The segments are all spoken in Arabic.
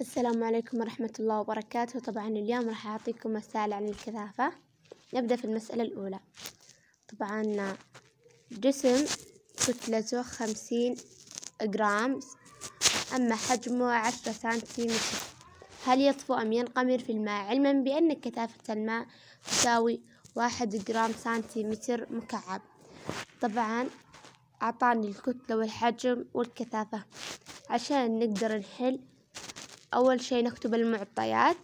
السلام عليكم ورحمة الله وبركاته طبعا اليوم راح أعطيكم مسألة عن الكثافة نبدأ في المسألة الأولى طبعا جسم كتلته خمسين جرام أما حجمه عشرة سنتيمتر هل يطفو أم ينقمر في الماء علما بأن كثافة الماء تساوي واحد جرام سنتيمتر مكعب طبعا أعطاني الكتلة والحجم والكثافة عشان نقدر نحل أول شي نكتب المعطيات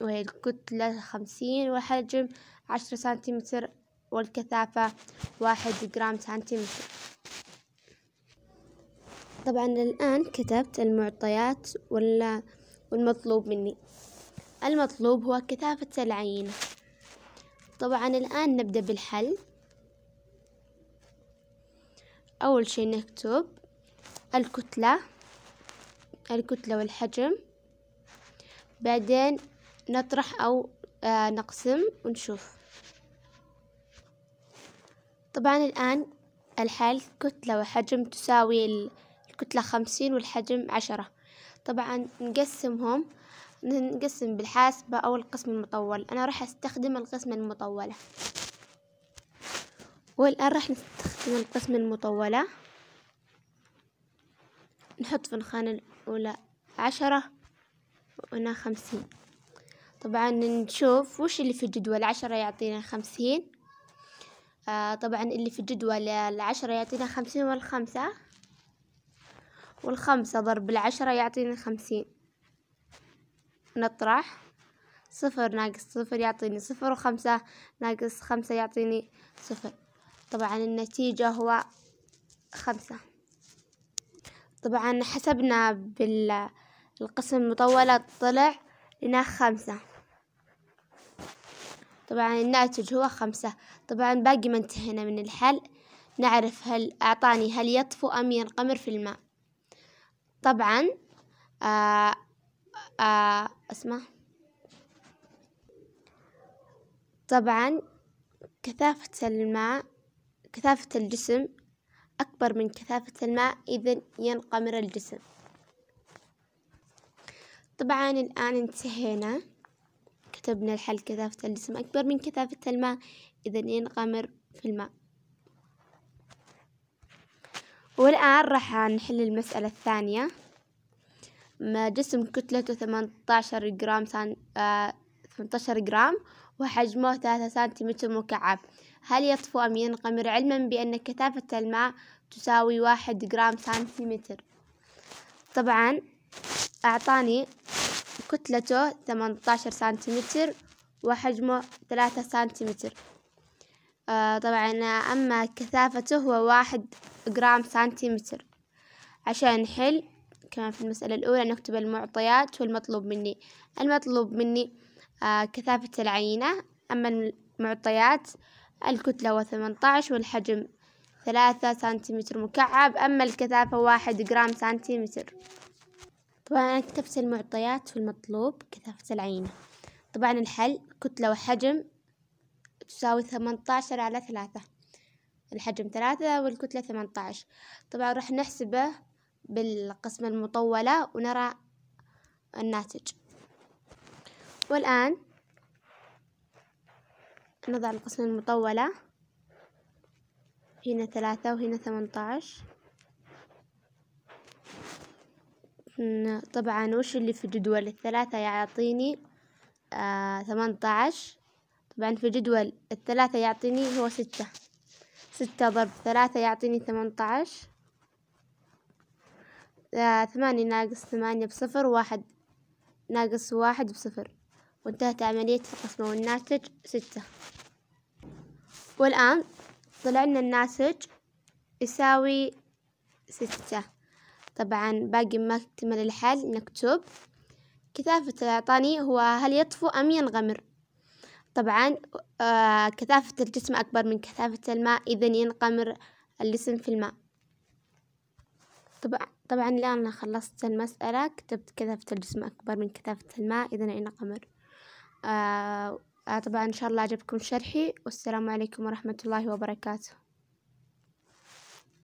وهي الكتلة خمسين والحجم عشرة سنتيمتر والكثافة واحد جرام سنتيمتر طبعا الآن كتبت المعطيات ولا والمطلوب مني المطلوب هو كثافة العينة طبعا الآن نبدأ بالحل أول شي نكتب الكتلة الكتلة والحجم بعدين نطرح أو آه، نقسم ونشوف طبعا الآن الحال كتلة وحجم تساوي الكتلة خمسين والحجم عشرة طبعا نقسمهم نقسم بالحاسبة أو القسم المطول أنا راح أستخدم القسم المطولة والآن راح نستخدم القسم المطولة نحط في الخانة الأولى عشرة وهنا خمسين طبعا نشوف وش اللي في الجدول عشرة يعطينا خمسين آه طبعا اللي في الجدول العشرة يعطينا خمسين والخمسة والخمسة ضرب العشرة يعطينا خمسين نطرح صفر ناقص صفر يعطيني صفر وخمسة ناقص خمسة يعطيني صفر طبعا النتيجة هو خمسة طبعا حسبنا بال القسم المطولة طلع لنا خمسة طبعا الناتج هو خمسة طبعا باقي ما انتهينا من الحل نعرف هل أعطاني هل يطفو أم ينقمر في الماء طبعا آآ آه، آآ آه، اسمه طبعا كثافة الماء كثافة الجسم أكبر من كثافة الماء إذا ينقمر الجسم طبعا الآن انتهينا كتبنا الحل كثافة الجسم أكبر من كثافة الماء إذا ينغمر في الماء والآن راح نحل المسألة الثانية ما جسم كتلته ثمنتاشر جرام سان... آه جرام وحجمه ثلاثة سنتيمتر مكعب هل يطفو أم ينغمر علما بأن كثافة الماء تساوي واحد جرام سنتيمتر طبعا أعطاني وكتلته ثمنتاشر سنتيمتر وحجمه ثلاثة سنتيمتر آه طبعا أما كثافته هو واحد جرام سنتيمتر عشان نحل كمان في المسألة الأولى نكتب المعطيات والمطلوب مني المطلوب مني آه كثافة العينة أما المعطيات الكتلة هو وثمنتاش والحجم ثلاثة سنتيمتر مكعب أما الكثافة واحد جرام سنتيمتر طبعا أنا كتبت المعطيات والمطلوب كثافة العينة طبعا الحل كتلة وحجم تساوي ثمنتاشر على ثلاثة الحجم ثلاثة والكتلة ثمنتاش طبعا راح نحسبه بالقسمة المطولة ونرى الناتج والآن نضع القسمة المطولة هنا ثلاثة وهنا ثمنتاش طبعا وش اللي في جدول الثلاثة يعطيني آه طبعا في جدول الثلاثة يعطيني هو ستة ستة ضرب ثلاثة يعطيني ثمانية آه، ثمانية ناقص ثمانية بصفر واحد ناقص واحد بصفر وانتهت عملية القسمة والناتج ستة والآن طلع لنا الناتج يساوي ستة طبعا باقي ما اكتمل الحل نكتب كثافة العطاني هو هل يطفو أم ينغمر طبعا آه، كثافة الجسم أكبر من كثافة الماء إذا ينغمر الجسم في الماء طبعا طبعا الآن خلصت المسألة كتبت كثافة الجسم أكبر من كثافة الماء إذا ينغمر آه، آه، طبعا إن شاء الله عجبكم شرحي والسلام عليكم ورحمة الله وبركاته